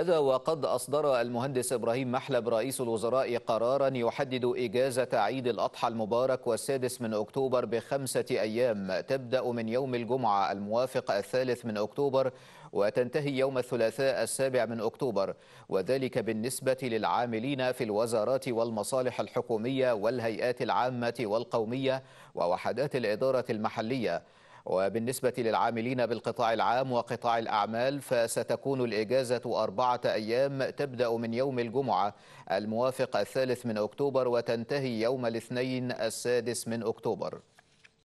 هذا وقد أصدر المهندس إبراهيم محلب رئيس الوزراء قرارا يحدد إجازة عيد الأضحى المبارك والسادس من أكتوبر بخمسة أيام تبدأ من يوم الجمعة الموافق الثالث من أكتوبر وتنتهي يوم الثلاثاء السابع من أكتوبر وذلك بالنسبة للعاملين في الوزارات والمصالح الحكومية والهيئات العامة والقومية ووحدات الإدارة المحلية وبالنسبة للعاملين بالقطاع العام وقطاع الأعمال فستكون الإجازة أربعة أيام تبدأ من يوم الجمعة الموافق الثالث من أكتوبر وتنتهي يوم الاثنين السادس من أكتوبر